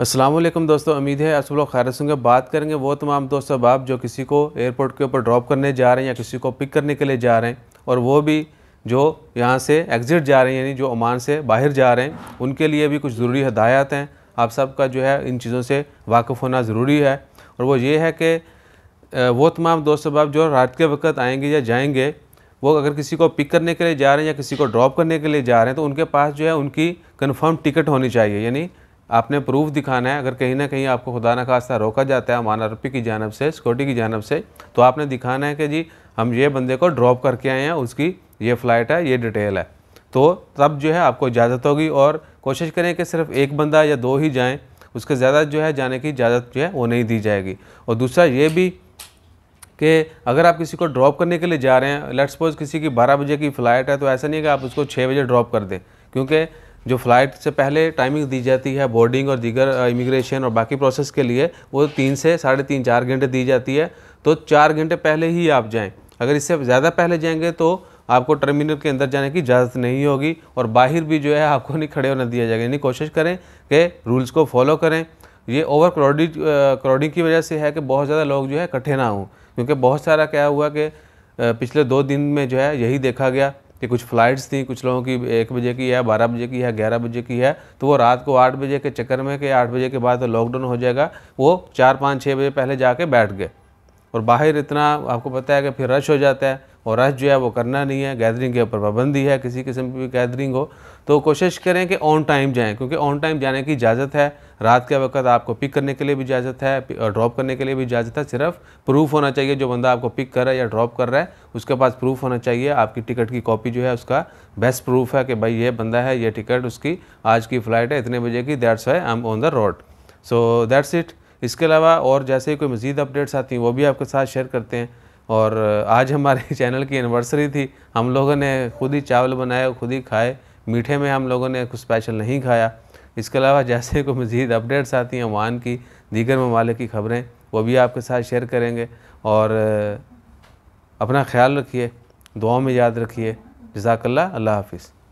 असलम दोस्तों उम्मीद है आप सब लोग खैर सुनकर बात करेंगे वो तमाम दोस्त अहबाब जो किसी को एयरपोर्ट के ऊपर ड्रॉप करने जा रहे हैं या किसी को पिक करने के लिए जा रहे हैं और वो भी जो यहाँ से एग्ज़िट जा रहे हैं यानी जो ओमान से बाहर जा रहे हैं उनके लिए भी कुछ ज़रूरी हदायत हैं आप सबका जो है इन चीज़ों से वाकफ़ होना ज़रूरी है और वो ये है कि वो तमाम दोस्त अहबाब जो रात के वक्त आएंगे या जाएंगे वो अगर किसी को पिक करने के लिए जा रहे हैं या किसी को ड्रॉप करने के लिए जा रहे हैं तो उनके पास जो है उनकी कन्फर्म टिकट होनी चाहिए यानी आपने प्रूफ दिखाना है अगर कहीं ना कहीं आपको खुदा न खास्ता रोका जाता है अमान आरोपी की जानब से सिक्योरिटी की जानब से तो आपने दिखाना है कि जी हम ये बंदे को ड्रॉप करके आए हैं उसकी ये फ़्लाइट है ये डिटेल है तो तब जो है आपको इजाज़त होगी और कोशिश करें कि सिर्फ एक बंदा या दो ही जाएँ उसके ज़्यादा जो है जाने की इजाज़त जो है वो नहीं दी जाएगी और दूसरा ये भी कि अगर आप किसी को ड्रॉप करने के लिए जा रहे हैं लेट्स सपोज किसी की 12 बजे की फ़्लाइट है तो ऐसा नहीं है कि आप उसको 6 बजे ड्रॉप कर दें क्योंकि जो फ़्लाइट से पहले टाइमिंग दी जाती है बोर्डिंग और दीगर इमिग्रेशन और बाकी प्रोसेस के लिए वो तीन से साढ़े तीन चार घंटे दी जाती है तो चार घंटे पहले ही आप जाएँ अगर इससे ज़्यादा पहले जाएंगे तो आपको टर्मिनल के अंदर जाने की इजाज़त नहीं होगी और बाहर भी जो है आपको नहीं खड़े होने दिया जाएगा यानी कोशिश करें कि रूल्स को फॉलो करें ये ओवर क्राउडिंग क्राउडिंग की वजह से है कि बहुत ज़्यादा लोग जो है इकट्ठे ना हों क्योंकि बहुत सारा क्या हुआ कि पिछले दो दिन में जो है यही देखा गया कि कुछ फ़्लाइट्स थी कुछ लोगों की एक बजे की है बारह बजे की है ग्यारह बजे की है तो वो रात को आठ बजे के चक्कर में कि आठ बजे के बाद तो लॉकडाउन हो जाएगा वो चार पाँच छः बजे पहले जाके बैठ गए और बाहर इतना आपको पता है कि फिर रश हो जाता है और रश जो है वो करना नहीं है गैदरिंग के ऊपर पाबंदी है किसी किस्म की भी गैदरिंग हो तो कोशिश करें कि ऑन टाइम जाएं क्योंकि ऑन टाइम जाने की इजाज़त है रात के वक्त आपको पिक करने के लिए भी इजाज़त है और ड्रॉप करने के लिए भी इजाज़त है सिर्फ प्रूफ होना चाहिए जो बंदा आपको पिक कर रहा है या ड्रॉप कर रहा है उसके पास प्रूफ होना चाहिए आपकी टिकट की कॉपी जो है उसका बेस्ट प्रूफ है कि भाई ये बंदा है ये टिकट उसकी आज की फ़्लाइट है इतने बजे की that's why I am on the road so that's it इसके अलावा और जैसे कोई मज़ीद अपडेट्स आती हैं वो भी आपके साथ शेयर करते हैं और आज हमारे चैनल की एनिवर्सरी थी हम लोगों ने खुद ही चावल बनाए खुद ही खाए मीठे में हम लोगों ने कुछ स्पेशल नहीं खाया इसके अलावा जैसे कोई मज़ीद अपडेट्स आती हैं वान की दीगर ममालिक की खबरें वो भी आपके साथ शेयर करेंगे और अपना ख्याल रखिए दुआ में याद रखिए जजाकल्ला अल्लाह हाफिज़